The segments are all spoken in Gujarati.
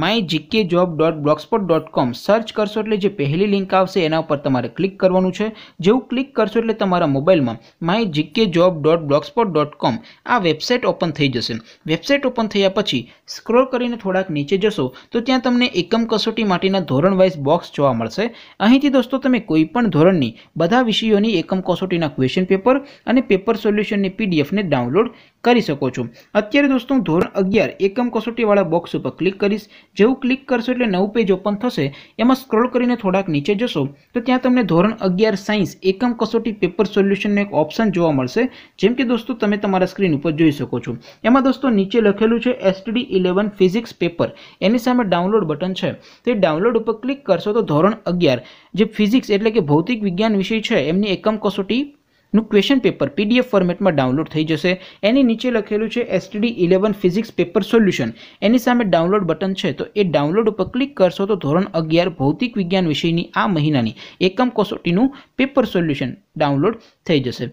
my GK job dot blogspot dot com search કરશો એટલે જે પહેલી લિંક આવશે એના ઉપર તમારે ક્લિક કરવાનું છે જેવું ક્લિક કરશો એટલે તમારા મોબાઈલમાં my GK job dot blogspot dot com આ વેબસાઇટ ઓપન થઈ જશે વેબસાઇટ ઓપન થયા પછી સ્ક્રોલ કરીને થોડાક નીચે જશો તો ત્યાં તમને એકમ કસોટી માટેના ધોરણ વાઇઝ બોક્સ જોવા મળશે અહીંથી દોસ્તો તમે કોઈપણ ધોરણની બધા વિષયોની એકમ કસોટીના ક્વેશ્ચન પેપર અને પેપર સોલ્યુશનની પીડીએફને ડાઉનલોડ કરી શકો છો અત્યારે દોસ્તો હું ધોરણ અગિયાર એકમ કસોટીવાળા બોક્સ ઉપર ક્લિક કરીશ જેવું ક્લિક કરશો એટલે નવું પેજ ઓપન થશે એમાં સ્ક્રોલ કરીને થોડાક નીચે જશો તો ત્યાં તમને ધોરણ અગિયાર સાયન્સ એકમ કસોટી પેપર સોલ્યુશનનો એક ઓપ્શન જોવા મળશે જેમ કે દોસ્તો તમે તમારા સ્ક્રીન ઉપર જોઈ શકો છો એમાં દોસ્તો નીચે લખેલું છે એસટીડી ઇલેવન ફિઝિક્સ પેપર એની સામે ડાઉનલોડ બટન છે તે ડાઉનલોડ ઉપર ક્લિક કરશો તો ધોરણ અગિયાર જે ફિઝિક્સ એટલે કે ભૌતિક વિજ્ઞાન વિષય છે એમની એકમ કસોટી નું ક્વેશ્ચન પેપર પીડીએફ ફોર્મેટમાં ડાઉનલોડ થઈ જશે એની નીચે લખેલું છે STD eleven physics paper solution એની સામે ડાઉનલોડ બટન છે તો એ ડાઉનલોડ ઉપર ક્લિક કરશો તો ધોરણ અગિયાર ભૌતિક વિજ્ઞાન વિષયની આ મહિનાની એકમ કસોટીનું પેપર સોલ્યુશન ડાઉનલોડ થઈ જશે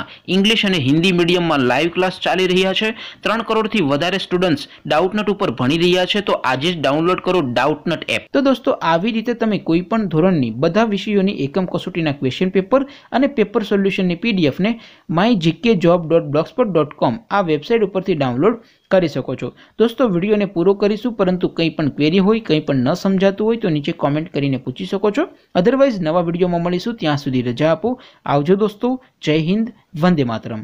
ઇંગ્લિશ અને હિન્દી મીડિયમમાં લાઈવ ક્લાસ ચાલી રહ્યા છે ત્રણ કરોડથી વધારે સ્ટુડન્ટ્સ ડાઉટનટ ઉપર ભણી રહ્યા છે તો આજે જ ડાઉનલોડ કરો ડાઉટનટ એપ તો દોસ્તો આવી રીતે તમે કોઈ પણ ધોરણની બધા વિષયોની એકમ કસોટીના ક્વેશ્ચન પેપર અને પેપર સોલ્યુશનની પીડીએફને my GK job dot blogspot dot com આ વેબસાઇટ ઉપરથી ડાઉનલોડ કરી શકો છો દોસ્તો વિડીયોને પૂરો કરીશું પરંતુ કંઈ પણ ક્વેરી હોય કંઈ પણ ન સમજાતું હોય તો નીચે કોમેન્ટ કરીને પૂછી શકો છો અધરવાઇઝ નવા વિડીયોમાં મળીશું ત્યાં સુધી રજા આપો આવજો દોસ્તો જય હિન્દ વંદે માતરમ